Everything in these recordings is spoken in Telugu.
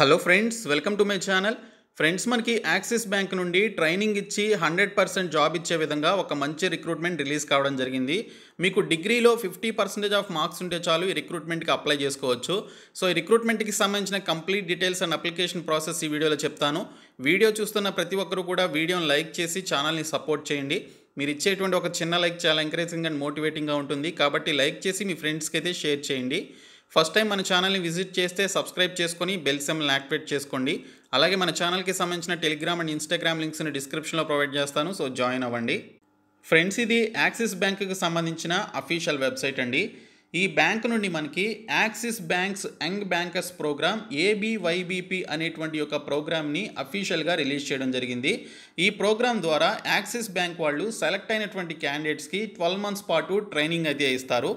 hello friends welcome to my channel friends మనకి యాక్సిస్ బ్యాంక్ నుండి ట్రైనింగ్ ఇచ్చి హండ్రెడ్ పర్సెంట్ జాబ్ ఇచ్చే విధంగా ఒక మంచి రిక్రూట్మెంట్ రిలీజ్ కావడం జరిగింది మీకు డిగ్రీలో ఫిఫ్టీ పర్సెంటేజ్ ఆఫ్ మార్క్స్ ఉంటే చాలు ఈ రిక్రూట్మెంట్కి అప్లై చేసుకోవచ్చు సో ఈ రిక్రూట్మెంట్కి సంబంధించిన complete details and application process ఈ వీడియోలో చెప్తాను వీడియో చూస్తున్న ప్రతి ఒక్కరు కూడా వీడియోని లైక్ చేసి ఛానల్ని సపోర్ట్ చేయండి మీరు ఇచ్చేటువంటి ఒక చిన్న లైక్ చాలా ఎంకరేజింగ్ అండ్ మోటివేటింగ్గా ఉంటుంది కాబట్టి లైక్ చేసి మీ ఫ్రెండ్స్కి అయితే షేర్ చేయండి ఫస్ట్ టైం మన ఛానల్ని విజిట్ చేస్తే సబ్స్క్రైబ్ చేసుకొని బెల్ సెమ్ని యాక్టివేట్ చేసుకోండి అలాగే మన ఛానల్కి సంబంధించిన టెలిగ్రామ్ అండ్ ఇన్స్టాగ్రామ్ లింక్స్ని డిస్క్రిప్షన్లో ప్రొవైడ్ చేస్తాను సో జాయిన్ అవ్వండి ఫ్రెండ్స్ ఇది యాక్సిస్ బ్యాంకుకు సంబంధించిన అఫీషియల్ వెబ్సైట్ అండి ఈ బ్యాంక్ నుండి మనకి Axis banks young bankers program ABYBP అనేటువంటి యొక్క ప్రోగ్రామ్ని అఫీషియల్గా రిలీజ్ చేయడం జరిగింది ఈ ప్రోగ్రామ్ ద్వారా యాక్సిస్ బ్యాంక్ వాళ్ళు సెలెక్ట్ అయినటువంటి క్యాండిడేట్స్కి ట్వెల్వ్ మంత్స్ పాటు ట్రైనింగ్ అయితే ఇస్తారు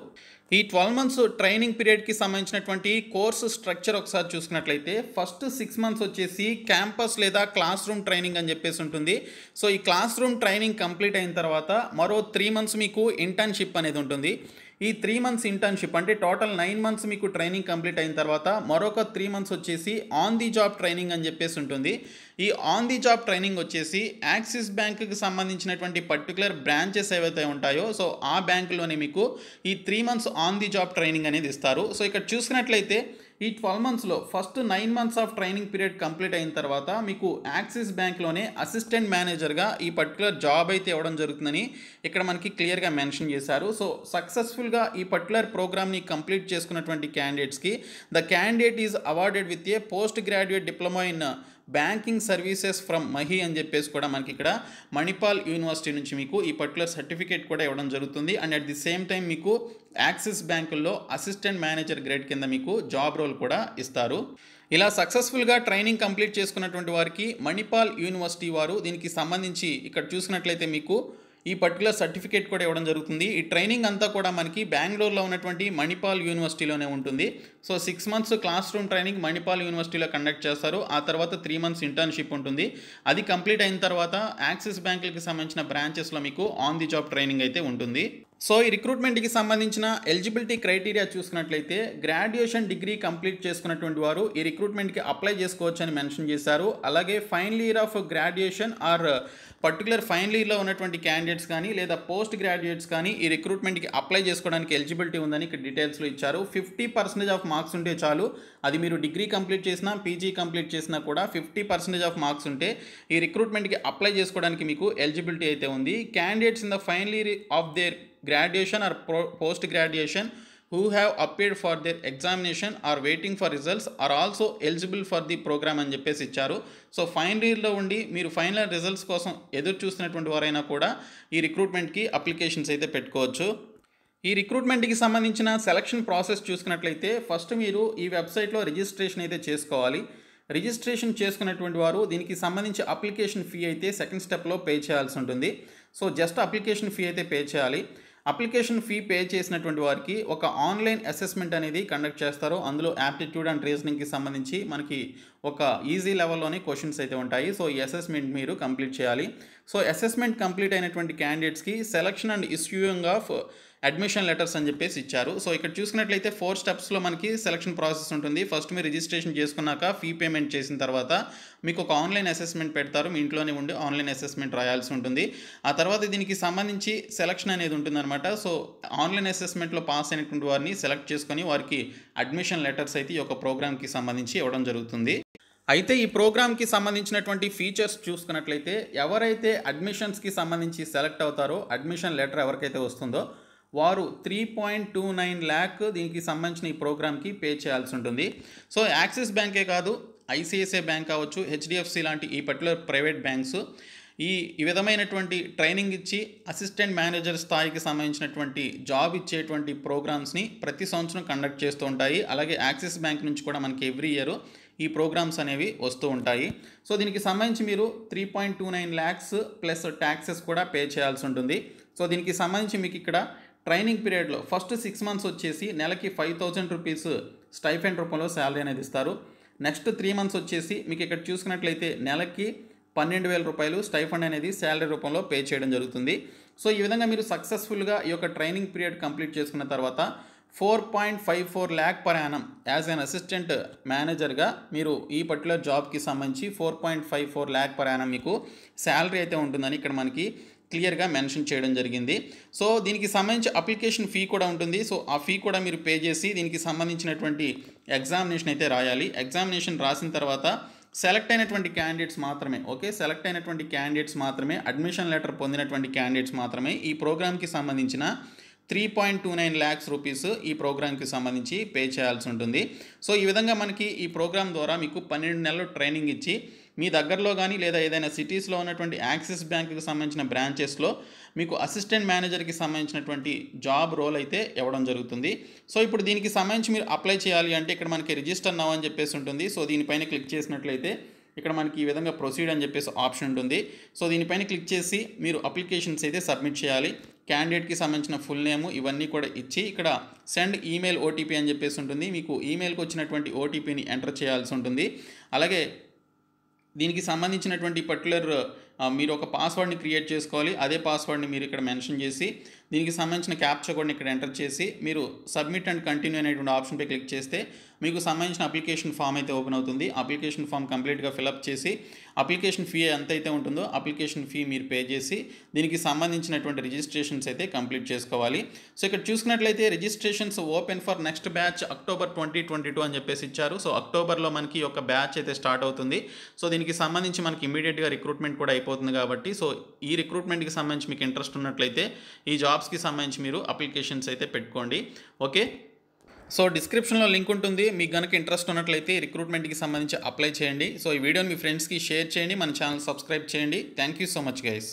ఈ ట్వెల్వ్ మంత్స్ ట్రైనింగ్ పీరియడ్కి సంబంధించినటువంటి కోర్సు స్ట్రక్చర్ ఒకసారి చూసుకున్నట్లయితే ఫస్ట్ సిక్స్ మంత్స్ వచ్చేసి క్యాంపస్ లేదా క్లాస్ రూమ్ ట్రైనింగ్ అని చెప్పేసి ఉంటుంది సో ఈ క్లాస్ రూమ్ ట్రైనింగ్ కంప్లీట్ అయిన తర్వాత మరో త్రీ మంత్స్ మీకు ఇంటర్న్షిప్ అనేది ఉంటుంది ఈ త్రీ మంత్స్ ఇంటర్న్షిప్ అంటే టోటల్ నైన్ మంత్స్ మీకు ట్రైనింగ్ కంప్లీట్ అయిన తర్వాత మరొక త్రీ మంత్స్ వచ్చేసి ఆన్ ది జాబ్ ట్రైనింగ్ అని చెప్పేసి ఉంటుంది ఈ ఆన్ ది జాబ్ ట్రైనింగ్ వచ్చేసి యాక్సిస్ బ్యాంకుకి సంబంధించినటువంటి పర్టికులర్ బ్రాంచెస్ ఏవైతే ఉంటాయో సో ఆ బ్యాంకులోనే మీకు ఈ three months on the job training అనేది ఇస్తారు సో ఇక్కడ చూసుకున్నట్లయితే ఈ ట్వెల్వ్ మంత్స్లో first nine months of training period complete అయిన తర్వాత మీకు యాక్సిస్ బ్యాంక్లోనే అసిస్టెంట్ మేనేజర్గా ఈ పర్టికులర్ జాబ్ అయితే ఇవ్వడం జరుగుతుందని ఇక్కడ మనకి క్లియర్గా మెన్షన్ చేశారు సో సక్సెస్ఫుల్గా ఈ పర్టికులర్ ప్రోగ్రామ్ని కంప్లీట్ చేసుకున్నటువంటి క్యాండిడేట్స్కి the candidate is awarded with a post graduate diploma in banking services from MAHE అని చెప్పేసి కూడా మనకి ఇక్కడ మణిపాల్ యూనివర్సిటీ నుంచి మీకు ఈ పర్టికులర్ సర్టిఫికేట్ కూడా ఇవ్వడం జరుగుతుంది and at the same time మీకు యాక్సిస్ బ్యాంకుల్లో అసిస్టెంట్ మేనేజర్ గ్రేడ్ కింద మీకు జాబ్ రోల్ కూడా ఇస్తారు ఇలా సక్సెస్ఫుల్గా ట్రైనింగ్ కంప్లీట్ చేసుకున్నటువంటి వారికి మణిపాల్ యూనివర్సిటీ వారు దీనికి సంబంధించి ఇక్కడ చూసినట్లయితే మీకు ఈ పర్టికులర్ సర్టిఫికేట్ కూడా ఇవ్వడం జరుగుతుంది ఈ ట్రైనింగ్ అంతా కూడా మనకి బెంగళూరులో ఉన్నటువంటి మణిపాల్ యూనివర్సిటీలోనే ఉంటుంది so six months class room training Manipal యూనివర్సిటీలో కండక్ట్ చేస్తారు ఆ తర్వాత త్రీ మంత్స్ ఇంటర్న్షిప్ ఉంటుంది అది కంప్లీట్ అయిన తర్వాత యాక్సిస్ బ్యాంకులకి సంబంధించిన బ్రాంచెస్లో మీకు ఆన్ ది జాబ్ ట్రైనింగ్ అయితే ఉంటుంది సో ఈ రిక్రూట్మెంట్కి సంబంధించిన ఎలిజిబిలిటీ క్రైటీరియా చూసుకున్నట్లయితే గ్రాడ్యుయేషన్ డిగ్రీ కంప్లీట్ చేసుకున్నటువంటి వారు ఈ రిక్రూట్మెంట్కి అప్లై చేసుకోవచ్చు అని మెన్షన్ చేశారు అలాగే final year of graduation or particular final ఇయర్లో ఉన్నటువంటి క్యాండిడేట్స్ కానీ లేదా పోస్ట్ గ్రాడ్యుయేట్స్ కానీ ఈ రిక్రూట్మెంట్కి అప్లై చేసుకోవడానికి ఎలిజిబిలిటీ ఉందని ఇక్కడ డీటెయిల్స్లో ఇచ్చారు ఫిఫ్టీ పర్సెంటేజ్ ఆఫ్ మార్క్స్ ఉంటే చాలు అది మీరు డిగ్రీ కంప్లీట్ చేసినా పీజీ కంప్లీట్ చేసినా కూడా ఫిఫ్టీ పర్సెంటేజ్ ఆఫ్ మార్క్స్ ఉంటే ఈ రిక్రూట్మెంట్కి అప్లై చేసుకోవడానికి మీకు ఎలిజిబిలిటీ అయితే ఉంది candidates in the final year of their graduation or post graduation who have appeared for their examination or waiting for results are also eligible for the program అని చెప్పేసి ఇచ్చారు సో ఫైనల్ ఇయర్లో ఉండి మీరు ఫైనల్ రిజల్ట్స్ కోసం ఎదురు చూసినటువంటి వారైనా కూడా ఈ రిక్రూట్మెంట్కి అప్లికేషన్స్ అయితే పెట్టుకోవచ్చు ఈ రిక్రూట్మెంట్కి సంబంధించిన సెలక్షన్ ప్రాసెస్ చూసుకున్నట్లయితే ఫస్ట్ మీరు ఈ వెబ్సైట్లో రిజిస్ట్రేషన్ అయితే చేసుకోవాలి రిజిస్ట్రేషన్ చేసుకున్నటువంటి వారు దీనికి సంబంధించి అప్లికేషన్ ఫీ అయితే సెకండ్ స్టెప్లో పే చేయాల్సి ఉంటుంది సో జస్ట్ అప్లికేషన్ ఫీ అయితే పే చేయాలి అప్లికేషన్ ఫీ పే చేసినటువంటి వారికి ఒక ఆన్లైన్ అసెస్మెంట్ అనేది కండక్ట్ చేస్తారు అందులో యాప్టిట్యూడ్ అండ్ రీజనింగ్కి సంబంధించి మనకి ఒక ఈజీ లెవెల్లోనే క్వశ్చన్స్ అయితే ఉంటాయి సో ఈ అసెస్మెంట్ మీరు కంప్లీట్ చేయాలి సో అసెస్మెంట్ కంప్లీట్ అయినటువంటి క్యాండిడేట్స్కి selection and issuing of admission letters అని చెప్పేసి ఇచ్చారు సో ఇక్కడ చూసుకున్నట్లయితే ఫోర్ స్టెప్స్లో మనకి సెలక్షన్ ప్రాసెస్ ఉంటుంది ఫస్ట్ మీరు రిజిస్ట్రేషన్ చేసుకున్నాక ఫీ పేమెంట్ చేసిన తర్వాత మీకు ఒక ఆన్లైన్ అసెస్మెంట్ పెడతారు మీ ఇంట్లోనే ఉండి ఆన్లైన్ అసెస్మెంట్ రాయాల్సి ఉంటుంది ఆ తర్వాత దీనికి సంబంధించి సెలక్షన్ అనేది ఉంటుందన్నమాట సో ఆన్లైన్ అసెస్మెంట్లో పాస్ అయినటువంటి వారిని సెలెక్ట్ చేసుకొని వారికి అడ్మిషన్ లెటర్స్ అయితే ఈ యొక్క ప్రోగ్రామ్కి సంబంధించి ఇవ్వడం జరుగుతుంది అయితే ఈ ప్రోగ్రామ్కి సంబంధించినటువంటి ఫీచర్స్ చూసుకున్నట్లయితే ఎవరైతే అడ్మిషన్స్కి సంబంధించి సెలెక్ట్ అవుతారో అడ్మిషన్ లెటర్ ఎవరికైతే వస్తుందో వారు three point two nine lakh దీనికి సంబంధించిన ఈ ప్రోగ్రామ్కి పే చేయాల్సి ఉంటుంది సో యాక్సిస్ బ్యాంకే కాదు ఐసిఐసిఐ బ్యాంక్ కావచ్చు హెచ్డిఎఫ్సి లాంటి ఈ పర్టికులర్ ప్రైవేట్ బ్యాంక్స్ ఈ ఈ విధమైనటువంటి ట్రైనింగ్ ఇచ్చి అసిస్టెంట్ మేనేజర్ స్థాయికి సంబంధించినటువంటి జాబ్ ఇచ్చేటువంటి ప్రోగ్రామ్స్ని ప్రతి సంవత్సరం కండక్ట్ చేస్తూ ఉంటాయి అలాగే యాక్సిస్ బ్యాంక్ నుంచి కూడా మనకి ఎవ్రీ ఇయర్ ఈ ప్రోగ్రామ్స్ అనేవి వస్తూ ఉంటాయి సో దీనికి సంబంధించి మీరు three point two nine lakhs plus taxes కూడా పే చేయాల్సి ఉంటుంది సో దీనికి సంబంధించి మీకు ఇక్కడ ట్రైనింగ్ పీరియడ్లో ఫస్ట్ సిక్స్ మంత్స్ వచ్చేసి నెలకి ఫైవ్ థౌజండ్ రూపీస్ స్టైఫెండ్ రూపంలో శాలరీ అనేది ఇస్తారు నెక్స్ట్ త్రీ మంత్స్ వచ్చేసి మీకు ఇక్కడ చూసుకున్నట్లయితే నెలకి పన్నెండు వేల రూపాయలు స్టైఫండ్ అనేది శాలరీ రూపంలో పే చేయడం జరుగుతుంది సో ఈ విధంగా మీరు సక్సెస్ఫుల్గా ఈ యొక్క ట్రైనింగ్ పీరియడ్ కంప్లీట్ చేసుకున్న తర్వాత four point five four lakh per annum as an assistant మేనేజర్గా మీరు ఈ పర్టికులర్ జాబ్కి సంబంధించి four point five four lakh per annum మీకు శాలరీ అయితే ఉంటుందని ఇక్కడ మనకి క్లియర్గా మెన్షన్ చేయడం జరిగింది సో దీనికి సంబంధించి అప్లికేషన్ ఫీ కూడా ఉంటుంది సో ఆ ఫీ కూడా మీరు పే చేసి దీనికి సంబంధించినటువంటి ఎగ్జామినేషన్ అయితే రాయాలి ఎగ్జామినేషన్ రాసిన తర్వాత సెలెక్ట్ అయినటువంటి క్యాండిడేట్స్ మాత్రమే ఓకే సెలెక్ట్ అయినటువంటి క్యాండిడేట్స్ మాత్రమే అడ్మిషన్ లెటర్ పొందినటువంటి క్యాండిడేట్స్ మాత్రమే ఈ ప్రోగ్రామ్కి సంబంధించిన three point two nine lakhs rupees ఈ ప్రోగ్రామ్కి సంబంధించి పే చేయాల్సి ఉంటుంది సో ఈ విధంగా మనకి ఈ ప్రోగ్రామ్ ద్వారా మీకు పన్నెండు నెలలు ట్రైనింగ్ ఇచ్చి మీ దగ్గరలో కానీ లేదా ఏదైనా సిటీస్లో ఉన్నటువంటి యాక్సిస్ బ్యాంకుకి సంబంధించిన బ్రాంచెస్లో మీకు అసిస్టెంట్ మేనేజర్కి సంబంధించినటువంటి జాబ్ రోల్ అయితే ఇవ్వడం జరుగుతుంది సో ఇప్పుడు దీనికి సంబంధించి మీరు అప్లై చేయాలి అంటే ఇక్కడ మనకి రిజిస్టర్ నవ్ అని చెప్పేసి ఉంటుంది సో దీనిపైన క్లిక్ చేసినట్లయితే ఇక్కడ మనకి ఈ విధంగా ప్రొసీడ్ అని చెప్పేసి ఆప్షన్ ఉంటుంది సో దీనిపైన క్లిక్ చేసి మీరు అప్లికేషన్స్ అయితే సబ్మిట్ చేయాలి క్యాండిడేట్కి సంబంధించిన ఫుల్ నేమ్ ఇవన్నీ కూడా ఇచ్చి ఇక్కడ సెండ్ ఈమెయిల్ ఓటీపీ అని చెప్పేసి ఉంటుంది మీకు ఈమెయిల్కి వచ్చినటువంటి ఓటీపీని ఎంటర్ చేయాల్సి ఉంటుంది అలాగే దీనికి సంబంధించినటువంటి పర్టికులర్ మీరు ఒక పాస్వర్డ్ని క్రియేట్ చేసుకోవాలి అదే పాస్వర్డ్ని మీరు ఇక్కడ మెన్షన్ చేసి దీనికి సంబంధించిన క్యాప్చర్ కూడా ఇక్కడ ఎంటర్ చేసి మీరు సబ్మిట్ అండ్ కంటిన్యూ అనేటువంటి ఆప్షన్పై క్లిక్ చేస్తే మీకు సంబంధించిన అప్లికేషన్ ఫామ్ అయితే ఓపెన్ అవుతుంది అప్లికేషన్ ఫామ్ కంప్లీట్గా ఫిలప్ చేసి అప్లికేషన్ ఫీ ఎంత అయితే ఉంటుందో అప్లికేషన్ ఫీ మీరు పే చేసి దీనికి సంబంధించినటువంటి రిజిస్ట్రేషన్స్ అయితే కంప్లీట్ చేసుకోవాలి సో ఇక్కడ చూసుకున్నట్లయితే registrations open for next batch October twenty twenty two అని చెప్పేసి ఇచ్చారు సో అక్టోబర్లో మనకి ఒక బ్యాచ్ అయితే స్టార్ట్ అవుతుంది సో దీనికి సంబంధించి మనకి ఇమీడియట్గా రిక్రూట్మెంట్ కూడా అయిపోతుంది కాబట్టి సో ఈ రిక్రూట్మెంట్కి సంబంధించి మీకు ఇంట్రెస్ట్ ఉన్నట్లయితే ఈ జాబ్ జాబ్స్కి సంబంధించి మీరు అప్లికేషన్స్ అయితే పెట్టుకోండి ఓకే సో డిస్క్రిప్షన్లో లింక్ ఉంటుంది మీకు కనుక ఇంట్రెస్ట్ ఉన్నట్లయితే రిక్రూట్మెంట్కి సంబంధించి అప్లై చేయండి సో ఈ వీడియోని మీ ఫ్రెండ్స్కి షేర్ చేయండి మన ఛానల్ సబ్స్క్రైబ్ చేయండి thank you so much guys